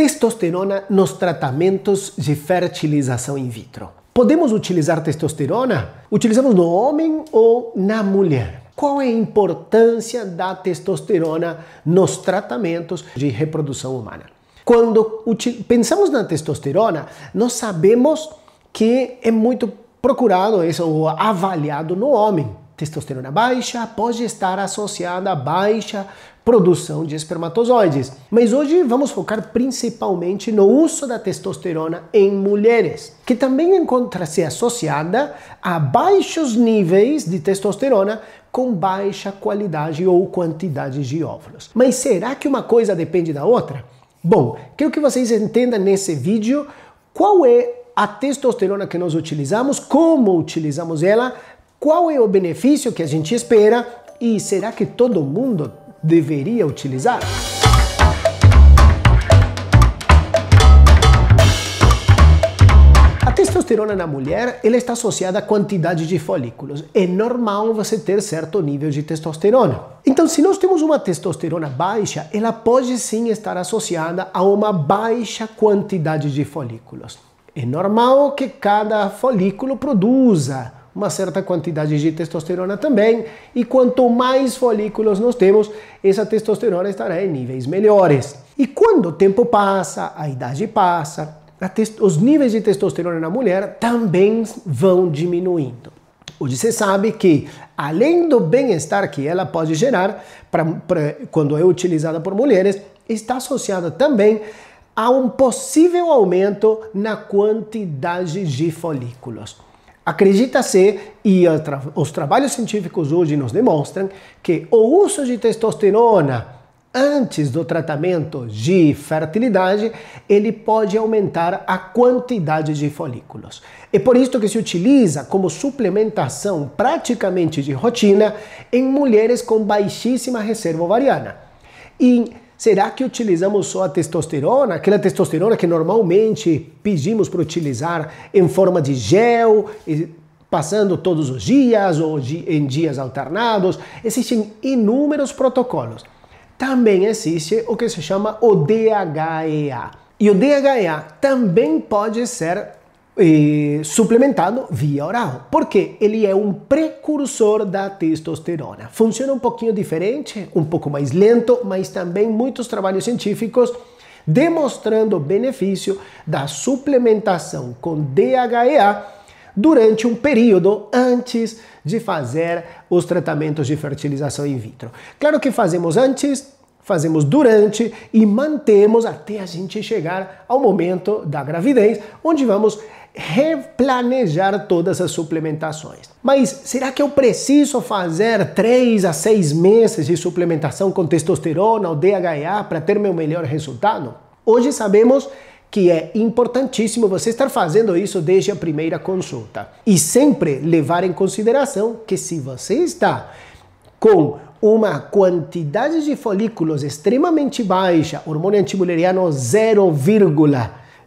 testosterona nos tratamentos de fertilização in vitro. Podemos utilizar testosterona? Utilizamos no homem ou na mulher? Qual é a importância da testosterona nos tratamentos de reprodução humana? Quando pensamos na testosterona, nós sabemos que é muito procurado isso, ou avaliado no homem. Testosterona baixa pode estar associada a baixa produção de espermatozoides. Mas hoje vamos focar principalmente no uso da testosterona em mulheres, que também encontra-se associada a baixos níveis de testosterona com baixa qualidade ou quantidade de óvulos. Mas será que uma coisa depende da outra? Bom, quero que vocês entendam nesse vídeo qual é a testosterona que nós utilizamos, como utilizamos ela, qual é o benefício que a gente espera e será que todo mundo deveria utilizar? A testosterona na mulher ela está associada à quantidade de folículos. É normal você ter certo nível de testosterona. Então, se nós temos uma testosterona baixa, ela pode sim estar associada a uma baixa quantidade de folículos. É normal que cada folículo produza uma certa quantidade de testosterona também. E quanto mais folículos nós temos, essa testosterona estará em níveis melhores. E quando o tempo passa, a idade passa, a os níveis de testosterona na mulher também vão diminuindo. Hoje você sabe que, além do bem-estar que ela pode gerar pra, pra, quando é utilizada por mulheres, está associada também a um possível aumento na quantidade de folículos. Acredita-se, e tra os trabalhos científicos hoje nos demonstram, que o uso de testosterona antes do tratamento de fertilidade, ele pode aumentar a quantidade de folículos. É por isso que se utiliza como suplementação praticamente de rotina em mulheres com baixíssima reserva ovariana. E Será que utilizamos só a testosterona, aquela testosterona que normalmente pedimos para utilizar em forma de gel, passando todos os dias ou em dias alternados? Existem inúmeros protocolos. Também existe o que se chama o DHEA. E o DHEA também pode ser Suplementando eh, suplementado via oral, porque ele é um precursor da testosterona. Funciona um pouquinho diferente, um pouco mais lento, mas também muitos trabalhos científicos demonstrando o benefício da suplementação com DHEA durante um período antes de fazer os tratamentos de fertilização in vitro. Claro que fazemos antes, fazemos durante e mantemos até a gente chegar ao momento da gravidez, onde vamos replanejar todas as suplementações. Mas será que eu preciso fazer 3 a 6 meses de suplementação com testosterona ou DHA para ter meu melhor resultado? Hoje sabemos que é importantíssimo você estar fazendo isso desde a primeira consulta. E sempre levar em consideração que se você está com uma quantidade de folículos extremamente baixa, hormônio antimuleriano 0,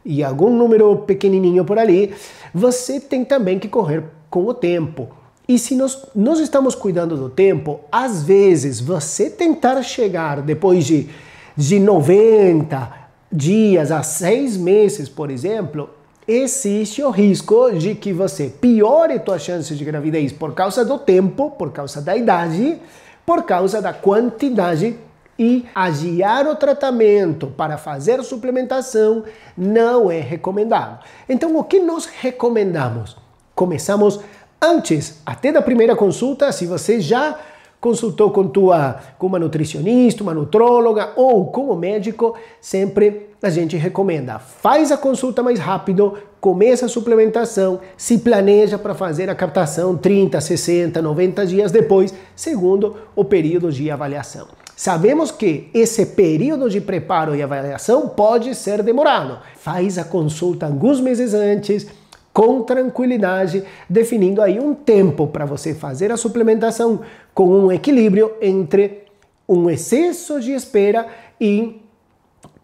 e algum número pequenininho por ali, você tem também que correr com o tempo. E se nós, nós estamos cuidando do tempo, às vezes você tentar chegar depois de, de 90 dias a 6 meses, por exemplo, existe o risco de que você piore suas chances de gravidez por causa do tempo, por causa da idade, por causa da quantidade e adiar o tratamento para fazer a suplementação não é recomendado. Então, o que nós recomendamos? Começamos antes, até da primeira consulta, se você já consultou com, tua, com uma nutricionista, uma nutróloga ou com o um médico, sempre a gente recomenda. Faz a consulta mais rápido, começa a suplementação, se planeja para fazer a captação 30, 60, 90 dias depois, segundo o período de avaliação. Sabemos que esse período de preparo e avaliação pode ser demorado. Faz a consulta alguns meses antes, com tranquilidade, definindo aí um tempo para você fazer a suplementação com um equilíbrio entre um excesso de espera e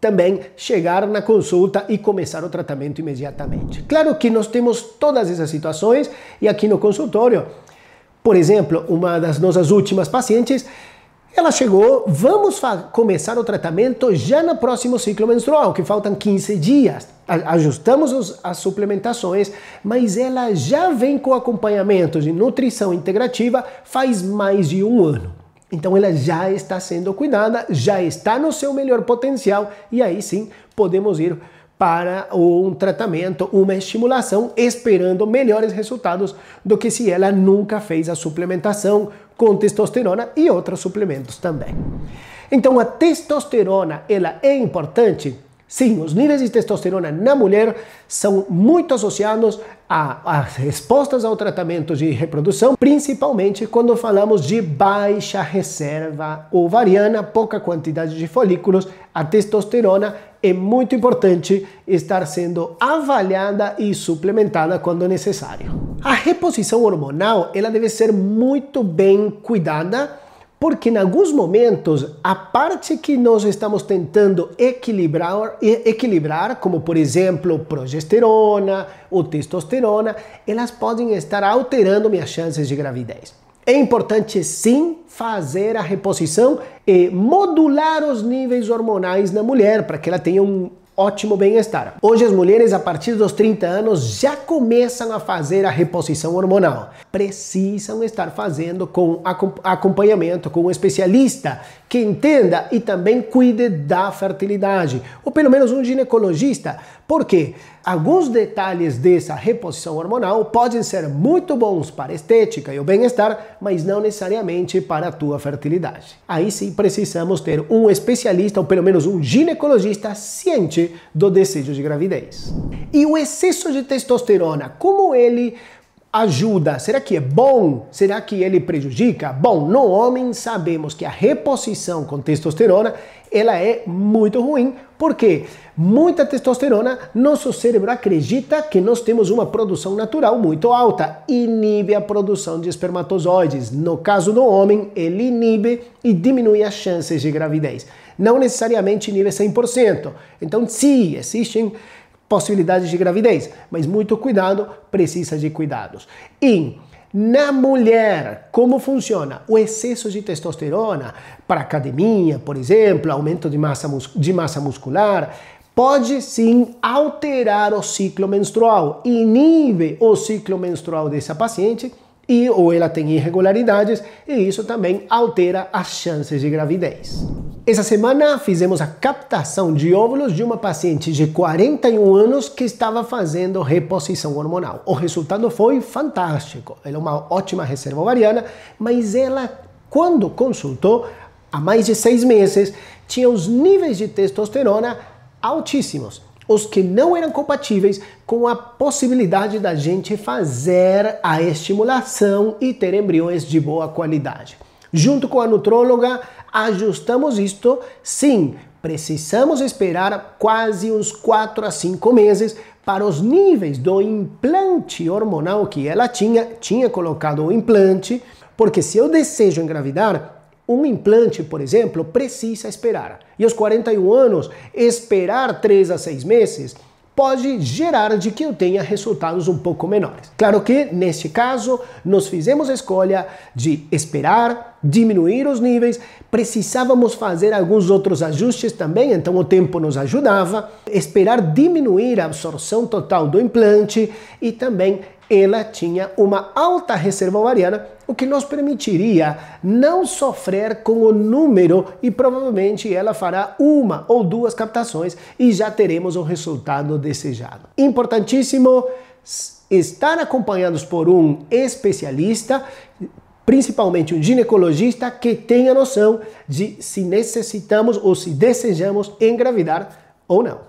também chegar na consulta e começar o tratamento imediatamente. Claro que nós temos todas essas situações e aqui no consultório, por exemplo, uma das nossas últimas pacientes ela chegou, vamos começar o tratamento já no próximo ciclo menstrual, que faltam 15 dias. A ajustamos os, as suplementações, mas ela já vem com acompanhamento de nutrição integrativa faz mais de um ano. Então ela já está sendo cuidada, já está no seu melhor potencial e aí sim podemos ir para um tratamento, uma estimulação, esperando melhores resultados do que se ela nunca fez a suplementação com testosterona e outros suplementos também. Então a testosterona, ela é importante? Sim, os níveis de testosterona na mulher são muito associados às respostas ao tratamento de reprodução, principalmente quando falamos de baixa reserva ovariana, pouca quantidade de folículos, a testosterona é muito importante estar sendo avaliada e suplementada quando necessário. A reposição hormonal ela deve ser muito bem cuidada porque em alguns momentos a parte que nós estamos tentando equilibrar, equilibrar, como por exemplo progesterona ou testosterona, elas podem estar alterando minhas chances de gravidez. É importante sim fazer a reposição e modular os níveis hormonais na mulher para que ela tenha um ótimo bem-estar. Hoje as mulheres a partir dos 30 anos já começam a fazer a reposição hormonal. Precisam estar fazendo com acompanhamento com um especialista que entenda e também cuide da fertilidade, ou pelo menos um ginecologista. Por quê? Alguns detalhes dessa reposição hormonal podem ser muito bons para a estética e o bem-estar, mas não necessariamente para a tua fertilidade. Aí sim precisamos ter um especialista ou pelo menos um ginecologista ciente do desejo de gravidez. E o excesso de testosterona, como ele ajuda? Será que é bom? Será que ele prejudica? Bom, no homem sabemos que a reposição com testosterona ela é muito ruim, porque muita testosterona, nosso cérebro acredita que nós temos uma produção natural muito alta, inibe a produção de espermatozoides. No caso do homem, ele inibe e diminui as chances de gravidez. Não necessariamente inibe 100%. Então, se existem possibilidades de gravidez, mas muito cuidado, precisa de cuidados. E na mulher, como funciona? O excesso de testosterona para academia, por exemplo, aumento de massa, de massa muscular, pode sim alterar o ciclo menstrual, inibe o ciclo menstrual dessa paciente e ou ela tem irregularidades e isso também altera as chances de gravidez. Essa semana fizemos a captação de óvulos de uma paciente de 41 anos que estava fazendo reposição hormonal. O resultado foi fantástico. Ela é uma ótima reserva ovariana, mas ela, quando consultou, há mais de seis meses, tinha os níveis de testosterona altíssimos os que não eram compatíveis com a possibilidade da gente fazer a estimulação e ter embriões de boa qualidade. Junto com a nutróloga, ajustamos isto, sim, precisamos esperar quase uns 4 a 5 meses para os níveis do implante hormonal que ela tinha, tinha colocado o implante, porque se eu desejo engravidar, um implante, por exemplo, precisa esperar. E aos 41 anos, esperar 3 a 6 meses pode gerar de que eu tenha resultados um pouco menores. Claro que, neste caso, nós fizemos a escolha de esperar, diminuir os níveis, precisávamos fazer alguns outros ajustes também, então o tempo nos ajudava, esperar diminuir a absorção total do implante e também ela tinha uma alta reserva ovariana, o que nos permitiria não sofrer com o número e provavelmente ela fará uma ou duas captações e já teremos o resultado desejado. Importantíssimo estar acompanhados por um especialista principalmente um ginecologista que tenha noção de se necessitamos ou se desejamos engravidar ou não.